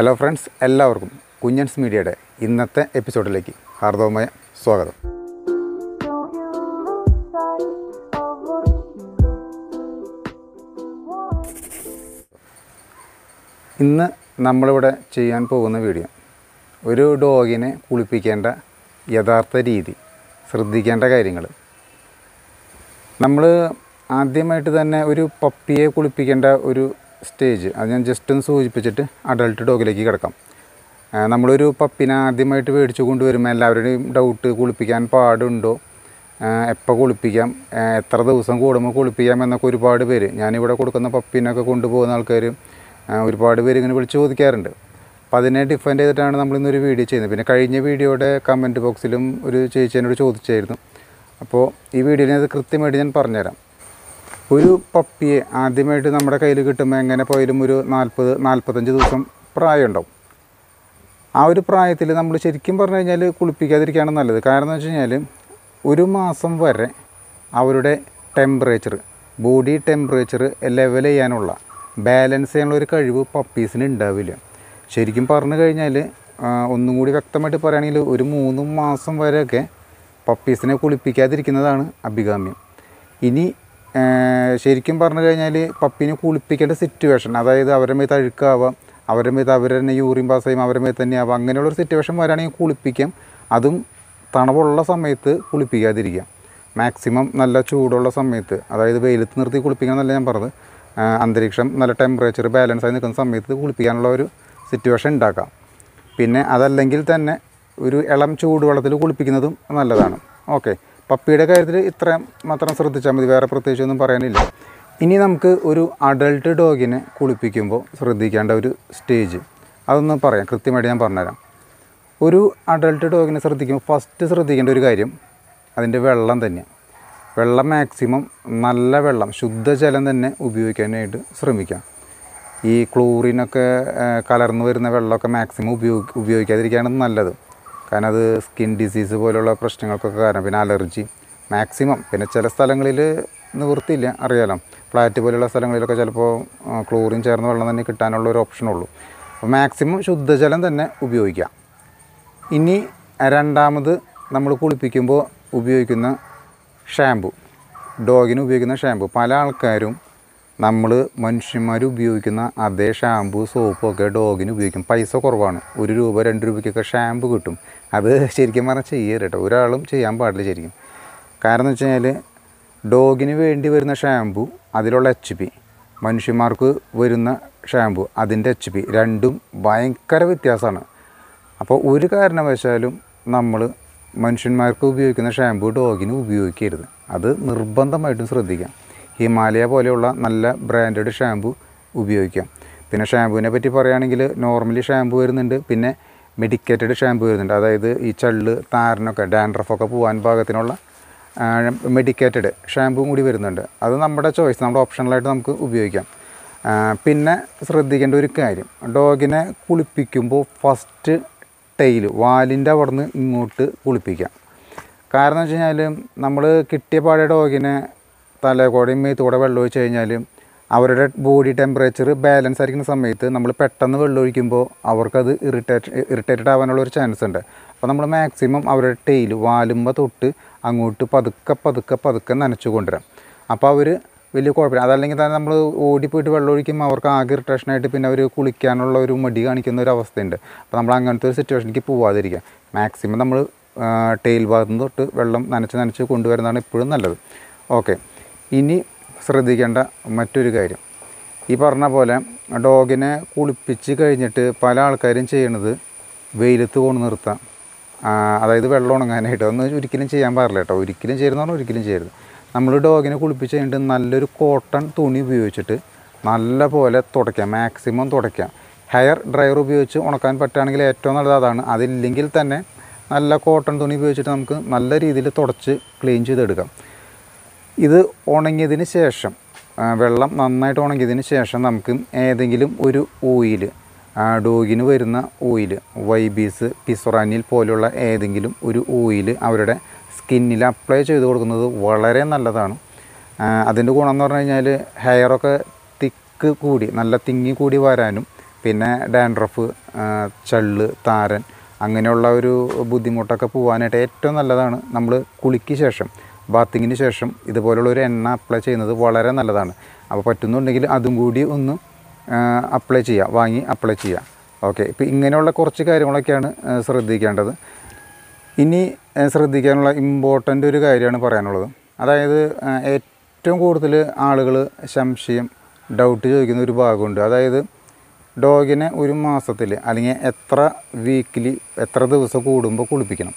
hello friends എല്ലാവർക്കും കുഞ്ഞൻസ് മീഡിയയുടെ ഇന്നത്തെ എപ്പിസോഡിലേക്ക് ഹാർദവമായ സ്വാഗതം ഇന്ന് നമ്മളിവിടെ ചെയ്യാൻ പോകുന്ന വീഡിയോ ഒരു ഡോഗിനെ കുളിപ്പിക്കേണ്ട യഥാർത്ഥ രീതി ശ്രദ്ധിക്കേണ്ട കാര്യങ്ങൾ നമ്മൾ ആദ്യമായിട്ട് തന്നെ ഒരു പപ്പിയെ കുളിപ്പിക്കേണ്ട ഒരു സ്റ്റേജ് അത് ഞാൻ ജസ്റ്റ് ഒന്ന് സൂചിപ്പിച്ചിട്ട് അഡൾട്ട് ഡോഗിലേക്ക് കിടക്കാം നമ്മളൊരു പപ്പിനെ ആദ്യമായിട്ട് മേടിച്ചു കൊണ്ടുവരുമ്പോൾ എല്ലാവരുടെയും ഡൗട്ട് കുളിപ്പിക്കാൻ പാടുണ്ടോ എപ്പോൾ കുളിപ്പിക്കാം എത്ര ദിവസം കൂടുമ്പോൾ കുളിപ്പിക്കാം എന്നൊക്കെ ഒരുപാട് പേര് ഞാനിവിടെ കൊടുക്കുന്ന പപ്പിനൊക്കെ കൊണ്ടുപോകുന്ന ആൾക്കാർ ഒരുപാട് പേര് ഇങ്ങനെ വിളിച്ച് ചോദിക്കാറുണ്ട് അപ്പോൾ അതിനെ ഡിഫൻഡ് ചെയ്തിട്ടാണ് നമ്മളിന്നൊരു വീഡിയോ ചെയ്യുന്നത് പിന്നെ കഴിഞ്ഞ വീഡിയോയുടെ കമൻറ്റ് ബോക്സിലും ഒരു ചേച്ചി എന്നോട് ചോദിച്ചായിരുന്നു അപ്പോൾ ഈ വീഡിയോയിൽ അത് കൃത്യമായിട്ട് ഞാൻ പറഞ്ഞുതരാം ഒരു പപ്പിയെ ആദ്യമായിട്ട് നമ്മുടെ കയ്യിൽ കിട്ടുമ്പോൾ എങ്ങനെ പോയാലും ഒരു നാൽപ്പത് നാൽപ്പത്തഞ്ച് ദിവസം പ്രായമുണ്ടാവും ആ ഒരു പ്രായത്തിൽ നമ്മൾ ശരിക്കും പറഞ്ഞു കഴിഞ്ഞാൽ കുളിപ്പിക്കാതിരിക്കുകയാണ് നല്ലത് കാരണം എന്ന് വെച്ച് കഴിഞ്ഞാൽ ഒരു മാസം വരെ അവരുടെ ടെമ്പറേച്ചർ ബോഡി ടെമ്പറേച്ചർ ലെവൽ ചെയ്യാനുള്ള ബാലൻസ് ചെയ്യാനുള്ള ഒരു കഴിവ് പപ്പീസിന് ഉണ്ടാവില്ല ശരിക്കും പറഞ്ഞു കഴിഞ്ഞാൽ ഒന്നും കൂടി വ്യക്തമായിട്ട് പറയുകയാണെങ്കിൽ ഒരു മൂന്ന് മാസം വരെയൊക്കെ പപ്പീസിനെ കുളിപ്പിക്കാതിരിക്കുന്നതാണ് അഭികാമ്യം ഇനി ശരിക്കും പറഞ്ഞു കഴിഞ്ഞാൽ പപ്പിനെ കുളിപ്പിക്കേണ്ട സിറ്റുവേഷൻ അതായത് അവരുടെ മേത്ത് അഴുക്കാവാം അവരുടെ മേത്ത് അവർ തന്നെ യൂറിൻ പാസ് ചെയ്യും അവരുടെ മേത്ത് തന്നെ ആവാം അങ്ങനെയുള്ളൊരു സിറ്റുവേഷൻ വരാണെങ്കിൽ കുളിപ്പിക്കാം അതും തണവുള്ള സമയത്ത് കുളിപ്പിക്കാതിരിക്കാം മാക്സിമം നല്ല ചൂടുള്ള സമയത്ത് അതായത് വെയിലത്ത് നിർത്തി എന്നല്ല ഞാൻ പറഞ്ഞത് അന്തരീക്ഷം നല്ല ടെമ്പറേച്ചർ ബാലൻസ് ആയി നിൽക്കുന്ന സമയത്ത് കുളിപ്പിക്കാനുള്ള ഒരു സിറ്റുവേഷൻ ഉണ്ടാക്കാം പിന്നെ അതല്ലെങ്കിൽ തന്നെ ഒരു ഇളം ചൂടുവെള്ളത്തിൽ കുളിപ്പിക്കുന്നതും നല്ലതാണ് ഓക്കെ പപ്പിയുടെ കാര്യത്തിൽ ഇത്രയും മാത്രം ശ്രദ്ധിച്ചാൽ മതി വേറെ പ്രത്യേകിച്ചൊന്നും പറയാനില്ല ഇനി നമുക്ക് ഒരു അഡൾട്ട് ഡോഗിനെ കുളിപ്പിക്കുമ്പോൾ ശ്രദ്ധിക്കേണ്ട ഒരു സ്റ്റേജ് അതൊന്ന് പറയാം കൃത്യമായിട്ട് ഞാൻ പറഞ്ഞുതരാം ഒരു അഡൾട്ട് ഡോഗിനെ ശ്രദ്ധിക്കുമ്പോൾ ഫസ്റ്റ് ശ്രദ്ധിക്കേണ്ട ഒരു കാര്യം അതിൻ്റെ വെള്ളം തന്നെ വെള്ളം മാക്സിമം നല്ല വെള്ളം ശുദ്ധജലം തന്നെ ഉപയോഗിക്കാനായിട്ട് ശ്രമിക്കാം ഈ ക്ലോറിനൊക്കെ കലർന്നു വരുന്ന വെള്ളമൊക്കെ മാക്സിമം ഉപയോഗി ഉപയോഗിക്കാതിരിക്കുകയാണ് നല്ലത് കാരണം അത് സ്കിൻ ഡിസീസ് പോലുള്ള പ്രശ്നങ്ങൾക്കൊക്കെ കാരണം പിന്നെ അലർജി മാക്സിമം പിന്നെ ചില സ്ഥലങ്ങളിൽ നിവൃത്തിയില്ല അറിയാലോ ഫ്ലാറ്റ് പോലെയുള്ള സ്ഥലങ്ങളിലൊക്കെ ചിലപ്പോൾ ക്ലോറിൻ ചേർന്ന വെള്ളം തന്നെ കിട്ടാനുള്ള ഒരു ഓപ്ഷനുള്ളൂ അപ്പോൾ മാക്സിമം ശുദ്ധജലം തന്നെ ഉപയോഗിക്കാം ഇനി രണ്ടാമത് നമ്മൾ കുളിപ്പിക്കുമ്പോൾ ഉപയോഗിക്കുന്ന ഷാമ്പു ഡോഗിന് ഉപയോഗിക്കുന്ന ഷാമ്പു പല ആൾക്കാരും നമ്മൾ മനുഷ്യന്മാർ ഉപയോഗിക്കുന്ന അതേ ഷാമ്പു സോപ്പൊക്കെ ഒക്കെ ഡോഗിന് ഉപയോഗിക്കും പൈസ കുറവാണ് ഒരു രൂപ രണ്ട് രൂപയ്ക്കൊക്കെ ഷാമ്പു കിട്ടും അത് ശരിക്കും പറഞ്ഞാൽ ചെയ്യരുത് കേട്ടോ ഒരാളും ചെയ്യാൻ പാടില്ല ശരിക്കും കാരണം എന്ന് വെച്ച് കഴിഞ്ഞാൽ ഡോഗിന് വേണ്ടി വരുന്ന ഷാമ്പു അതിലുള്ള എച്ച് പി മനുഷ്യന്മാർക്ക് വരുന്ന ഷാമ്പു അതിൻ്റെ എച്ച് പി രണ്ടും ഭയങ്കര വ്യത്യാസമാണ് അപ്പോൾ ഒരു കാരണവശാലും നമ്മൾ മനുഷ്യന്മാർക്ക് ഉപയോഗിക്കുന്ന ഷാമ്പു ഡോഗിന് ഉപയോഗിക്കരുത് അത് നിർബന്ധമായിട്ടും ശ്രദ്ധിക്കാം ഹിമാലയ പോലെയുള്ള നല്ല ബ്രാൻഡഡ് ഷാംപൂ ഉപയോഗിക്കാം പിന്നെ ഷാംപൂവിനെ പറ്റി പറയുകയാണെങ്കിൽ നോർമലി ഷാംപൂ വരുന്നുണ്ട് പിന്നെ മെഡിക്കേറ്റഡ് ഷാംപൂ വരുന്നുണ്ട് അതായത് ഈ ചള്ള് താരനൊക്കെ ഡാൻഡ്രഫൊക്കെ പോകാൻ പാകത്തിനുള്ള മെഡിക്കേറ്റഡ് ഷാംപൂ കൂടി വരുന്നുണ്ട് അത് നമ്മുടെ ചോയ്സ് നമ്മുടെ ഓപ്ഷണലായിട്ട് നമുക്ക് ഉപയോഗിക്കാം പിന്നെ ശ്രദ്ധിക്കേണ്ട ഒരു കാര്യം ഡോഗിനെ കുളിപ്പിക്കുമ്പോൾ ഫസ്റ്റ് ടെയിൽ വാലിൻ്റെ അവിടുന്ന് ഇങ്ങോട്ട് കുളിപ്പിക്കാം കാരണം എന്ന് വെച്ച് കഴിഞ്ഞാൽ നമ്മൾ കിട്ടിയ പാടെ ഡോഗിനെ തല കുടയുമേ കൂടെ വെള്ളം ഒഴിച്ച് കഴിഞ്ഞാൽ അവരുടെ ബോഡി ടെമ്പറേച്ചർ ബാലൻസ് ആയിരിക്കുന്ന സമയത്ത് നമ്മൾ പെട്ടെന്ന് വെള്ളം ഒഴിക്കുമ്പോൾ അവർക്കത് ഇറിറ്റേറ്റ് ഇറിറ്റേറ്റഡ് ആവാനുള്ള ഒരു ചാൻസ് ഉണ്ട് അപ്പോൾ നമ്മൾ മാക്സിമം അവരുടെ ടെയിൽ വാലുമ്പോൾ തൊട്ട് അങ്ങോട്ട് പതുക്കെ പതുക്കെ പതുക്കെ നനച്ചു കൊണ്ടുവരാം അപ്പോൾ അവർ വലിയ കുഴപ്പമില്ല അതല്ലെങ്കിൽ തന്നെ നമ്മൾ ഓടിപ്പോയിട്ട് വെള്ളം ഒഴിക്കുമ്പോൾ അവർക്ക് ആകെ ഇറിറ്റേഷനായിട്ട് പിന്നെ അവർ കുളിക്കാനുള്ള ഒരു മടി കാണിക്കുന്ന ഒരു അവസ്ഥയുണ്ട് അപ്പോൾ നമ്മൾ അങ്ങനത്തെ ഒരു സിറ്റുവേഷനിലേക്ക് പോവാതിരിക്കുക മാക്സിമം നമ്മൾ ടെയിൽ ഭാഗത്തു തൊട്ട് വെള്ളം നനച്ച് നനച്ച് കൊണ്ടുവരുന്നതാണ് എപ്പോഴും നല്ലത് ഓക്കെ ഇനി ശ്രദ്ധിക്കേണ്ട മറ്റൊരു കാര്യം ഈ പറഞ്ഞ പോലെ ഡോഗിനെ കുളിപ്പിച്ച് കഴിഞ്ഞിട്ട് പല ആൾക്കാരും ചെയ്യണത് വെയിലത്ത് കൊണ്ട് നിർത്താം അതായത് വെള്ളം ഉണങ്ങാനായിട്ട് ഒന്നും ഒരിക്കലും ചെയ്യാൻ പാടില്ല കേട്ടോ ഒരിക്കലും ചെയ്യരുതെന്ന് പറഞ്ഞാൽ ഒരിക്കലും ചെയ്യരുത് നമ്മൾ ഡോഗിനെ കുളിപ്പിച്ച് കഴിഞ്ഞിട്ട് നല്ലൊരു കോട്ടൺ തുണി ഉപയോഗിച്ചിട്ട് നല്ല പോലെ തുടയ്ക്കാം മാക്സിമം തുടയ്ക്കാം ഹെയർ ഡ്രയർ ഉപയോഗിച്ച് ഉണക്കാൻ പറ്റുകയാണെങ്കിൽ ഏറ്റവും നല്ലത് അതാണ് അതില്ലെങ്കിൽ തന്നെ നല്ല കോട്ടൺ തുണി ഉപയോഗിച്ചിട്ട് നമുക്ക് നല്ല രീതിയിൽ തുടച്ച് ക്ലീൻ ചെയ്തെടുക്കാം ഇത് ഉണങ്ങിയതിന് ശേഷം വെള്ളം നന്നായിട്ട് ഉണങ്ങിയതിന് ശേഷം നമുക്ക് ഏതെങ്കിലും ഒരു ഓയിൽ ഡോഗിന് വരുന്ന ഓയിൽ വൈബീസ് പിസൊറാനിൽ പോലുള്ള ഏതെങ്കിലും ഒരു ഓയിൽ അവരുടെ സ്കിന്നിൽ അപ്ലൈ ചെയ്ത് കൊടുക്കുന്നത് വളരെ നല്ലതാണ് അതിൻ്റെ ഗുണം എന്ന് പറഞ്ഞു കഴിഞ്ഞാൽ ഹെയറൊക്കെ തിക്ക് കൂടി നല്ല തിങ്ങി കൂടി വരാനും പിന്നെ ഡാൻഡ്രഫ് ചള്ള് താരൻ അങ്ങനെയുള്ള ഒരു ബുദ്ധിമുട്ടൊക്കെ പോകാനായിട്ട് ഏറ്റവും നല്ലതാണ് നമ്മൾ കുളിക്ക് ശേഷം ബാത്തിങ്ങിന് ശേഷം ഇതുപോലുള്ള ഒരു എണ്ണ അപ്ലൈ ചെയ്യുന്നത് വളരെ നല്ലതാണ് അപ്പോൾ പറ്റുന്നുണ്ടെങ്കിൽ അതും കൂടി ഒന്ന് അപ്ലൈ ചെയ്യുക വാങ്ങി അപ്ലൈ ചെയ്യുക ഓക്കെ ഇപ്പോൾ ഇങ്ങനെയുള്ള കുറച്ച് കാര്യങ്ങളൊക്കെയാണ് ശ്രദ്ധിക്കേണ്ടത് ഇനി ശ്രദ്ധിക്കാനുള്ള ഇമ്പോർട്ടൻ്റ് ഒരു കാര്യമാണ് പറയാനുള്ളത് അതായത് ഏറ്റവും കൂടുതൽ ആളുകൾ സംശയം ഡൗട്ട് ചോദിക്കുന്ന ഒരു ഭാഗമുണ്ട് അതായത് ഡോഗിനെ ഒരു മാസത്തിൽ അല്ലെങ്കിൽ എത്ര വീക്കിലി എത്ര ദിവസം കൂടുമ്പോൾ കുളിപ്പിക്കണം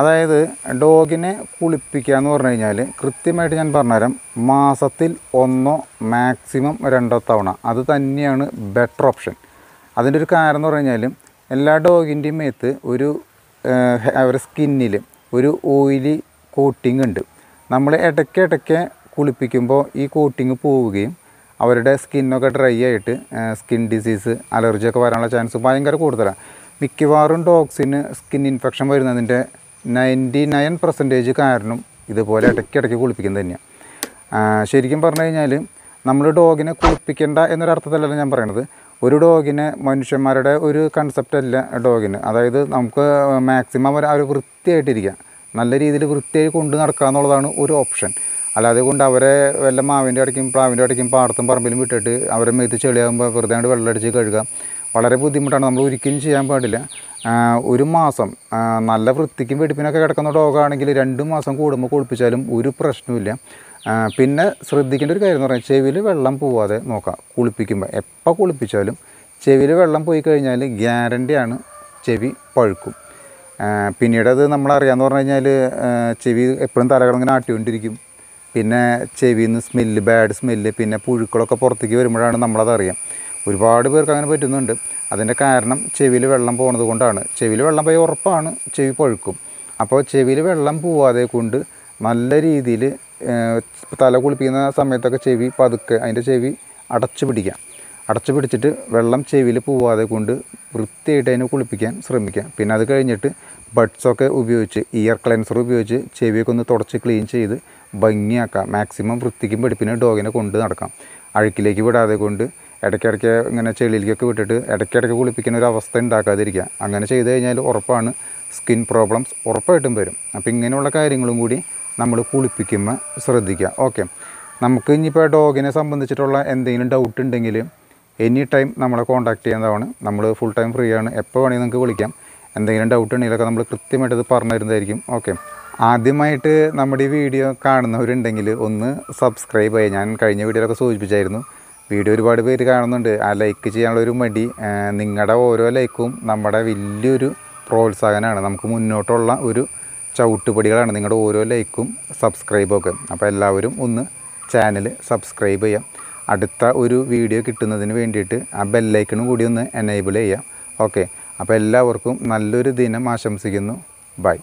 അതായത് ഡോഗിനെ കുളിപ്പിക്കുക എന്ന് പറഞ്ഞു കഴിഞ്ഞാൽ കൃത്യമായിട്ട് ഞാൻ പറഞ്ഞുതരാം മാസത്തിൽ ഒന്നോ മാക്സിമം രണ്ടോ തവണ അത് തന്നെയാണ് ബെറ്റർ ഓപ്ഷൻ അതിൻ്റെ ഒരു കാരണം എന്ന് പറഞ്ഞു കഴിഞ്ഞാൽ എല്ലാ ഡോഗിൻ്റെയും മേത്ത് ഒരു അവരുടെ സ്കിന്നിൽ ഒരു ഓയിലി കോട്ടിംഗ് ഉണ്ട് നമ്മൾ ഇടയ്ക്ക് ഇടയ്ക്ക് കുളിപ്പിക്കുമ്പോൾ ഈ കോട്ടിങ് പോവുകയും അവരുടെ സ്കിന്നൊക്കെ ഡ്രൈ ആയിട്ട് സ്കിൻ ഡിസീസ് അലർജിയൊക്കെ വരാനുള്ള ചാൻസ് ഭയങ്കര കൂടുതലാണ് മിക്കവാറും ഡോഗ്സിന് സ്കിൻ ഇൻഫെക്ഷൻ വരുന്നതിൻ്റെ നയൻറ്റി നയൻ പെർസെൻറ്റേജ് കാരണം ഇതുപോലെ ഇടയ്ക്ക് കുളിപ്പിക്കുന്നത് തന്നെയാണ് ശരിക്കും പറഞ്ഞു കഴിഞ്ഞാൽ നമ്മൾ ഡോഗിനെ കുളിപ്പിക്കേണ്ട എന്നൊരർത്ഥത്തിലല്ല ഞാൻ പറയണത് ഒരു ഡോഗിനെ മനുഷ്യന്മാരുടെ ഒരു കൺസെപ്റ്റല്ല അല്ല ഡോഗിന് അതായത് നമുക്ക് മാക്സിമം അവർ വൃത്തിയായിട്ടിരിക്കാം നല്ല രീതിയിൽ വൃത്തിയായി കൊണ്ട് നടക്കുക എന്നുള്ളതാണ് ഒരു ഓപ്ഷൻ അല്ലാതെ കൊണ്ട് അവരെ വല്ല മാവിൻ്റെ അടയ്ക്കും പ്ലാവിൻ്റെ അടയ്ക്കും പാടത്തും പറമ്പിലും വിട്ടിട്ട് അവരെ മേത്ത് ചെളിയാകുമ്പോൾ വെറുതെ വെള്ളം അടിച്ച് കഴുകാം വളരെ ബുദ്ധിമുട്ടാണ് നമ്മൾ ഒരിക്കലും ചെയ്യാൻ പാടില്ല ഒരു മാസം നല്ല വൃത്തിക്കും വെടിപ്പിനൊക്കെ കിടക്കുന്ന ഡോഗാണെങ്കിൽ രണ്ട് മാസം കൂടുമ്പോൾ കുളിപ്പിച്ചാലും ഒരു പ്രശ്നമില്ല പിന്നെ ശ്രദ്ധിക്കേണ്ട ഒരു കാര്യം എന്ന് പറഞ്ഞാൽ ചെവിയിൽ വെള്ളം പോവാതെ നോക്കാം കുളിപ്പിക്കുമ്പോൾ എപ്പോൾ കുളിപ്പിച്ചാലും ചെവിയിൽ വെള്ളം പോയി കഴിഞ്ഞാൽ ഗ്യാരണ്ടിയാണ് ചെവി പഴുക്കും പിന്നീട് അത് നമ്മളറിയാമെന്ന് പറഞ്ഞു കഴിഞ്ഞാൽ ചെവി എപ്പോഴും തലകളിങ്ങനെ ആട്ടിക്കൊണ്ടിരിക്കും പിന്നെ ചെവിയിൽ നിന്ന് സ്മെല്ല് ബാഡ് സ്മെല്ല് പിന്നെ പുഴുക്കളൊക്കെ പുറത്തേക്ക് വരുമ്പോഴാണ് നമ്മളതറിയാം ഒരുപാട് പേർക്ക് അങ്ങനെ പറ്റുന്നുണ്ട് അതിൻ്റെ കാരണം ചെവിയിൽ വെള്ളം പോകുന്നത് കൊണ്ടാണ് ചെവിയിൽ വെള്ളം പോയി ഉറപ്പാണ് ചെവി പഴുക്കും അപ്പോൾ ചെവിയിൽ വെള്ളം പോവാതെ കൊണ്ട് നല്ല രീതിയിൽ തല കുളിപ്പിക്കുന്ന സമയത്തൊക്കെ ചെവി പതുക്കെ അതിൻ്റെ ചെവി അടച്ചു പിടിക്കാം അടച്ചു പിടിച്ചിട്ട് വെള്ളം ചെവിയിൽ പോവാതെ കൊണ്ട് വൃത്തിയായിട്ട് അതിനെ കുളിപ്പിക്കാൻ ശ്രമിക്കാം പിന്നെ അത് കഴിഞ്ഞിട്ട് ബഡ്സൊക്കെ ഉപയോഗിച്ച് ഇയർ ക്ലെൻസർ ഉപയോഗിച്ച് ചെവിയൊക്കെ ഒന്ന് തുടച്ച് ക്ലീൻ ചെയ്ത് ഭംഗിയാക്കാം മാക്സിമം വൃത്തിക്കും പിടിപ്പിനും ഡോഗിനെ കൊണ്ട് നടക്കാം അഴുക്കിലേക്ക് വിടാതെ കൊണ്ട് ഇടയ്ക്കിടയ്ക്ക് ഇങ്ങനെ ചെളിയിലേക്കൊക്കെ വിട്ടിട്ട് ഇടയ്ക്കിടയ്ക്ക് കുളിപ്പിക്കുന്ന ഒരു അവസ്ഥ ഉണ്ടാക്കാതിരിക്കുക അങ്ങനെ ചെയ്ത് കഴിഞ്ഞാൽ ഉറപ്പാണ് സ്കിൻ പ്രോബ്ലംസ് ഉറപ്പായിട്ടും വരും അപ്പോൾ ഇങ്ങനെയുള്ള കാര്യങ്ങളും കൂടി നമ്മൾ കുളിപ്പിക്കുമ്പോൾ ശ്രദ്ധിക്കുക ഓക്കെ നമുക്ക് ഇനിയിപ്പോൾ ഡോഗിനെ സംബന്ധിച്ചിട്ടുള്ള എന്തെങ്കിലും ഡൗട്ട് ഉണ്ടെങ്കിൽ എനി ടൈം നമ്മളെ കോൺടാക്ട് ചെയ്യുന്നതാണ് നമ്മൾ ഫുൾ ടൈം ഫ്രീ ആണ് എപ്പോൾ വേണമെങ്കിൽ നിങ്ങൾക്ക് വിളിക്കാം എന്തെങ്കിലും ഡൗട്ട് ഉണ്ടെങ്കിലൊക്കെ നമ്മൾ കൃത്യമായിട്ട് ഇത് പറഞ്ഞു തരുന്നതായിരിക്കും ഓക്കെ ആദ്യമായിട്ട് നമ്മുടെ ഈ വീഡിയോ കാണുന്നവരുണ്ടെങ്കിൽ ഒന്ന് സബ്സ്ക്രൈബ് ചെയ്യുക ഞാൻ കഴിഞ്ഞ വീഡിയോയിലൊക്കെ സൂചിപ്പിച്ചായിരുന്നു വീഡിയോ ഒരുപാട് പേര് കാണുന്നുണ്ട് ആ ലൈക്ക് ചെയ്യാനുള്ളൊരു മടി നിങ്ങളുടെ ഓരോ ലൈക്കും നമ്മുടെ വലിയൊരു പ്രോത്സാഹനമാണ് നമുക്ക് മുന്നോട്ടുള്ള ഒരു ചവിട്ടുപടികളാണ് നിങ്ങളുടെ ഓരോ ലൈക്കും സബ്സ്ക്രൈബും ഒക്കെ അപ്പോൾ എല്ലാവരും ഒന്ന് ചാനൽ സബ്സ്ക്രൈബ് ചെയ്യാം അടുത്ത ഒരു വീഡിയോ കിട്ടുന്നതിന് വേണ്ടിയിട്ട് ആ ബെല്ലൈക്കണും കൂടി ഒന്ന് എനേബിൾ ചെയ്യാം ഓക്കെ അപ്പോൾ എല്ലാവർക്കും നല്ലൊരു ദിനം ആശംസിക്കുന്നു ബൈ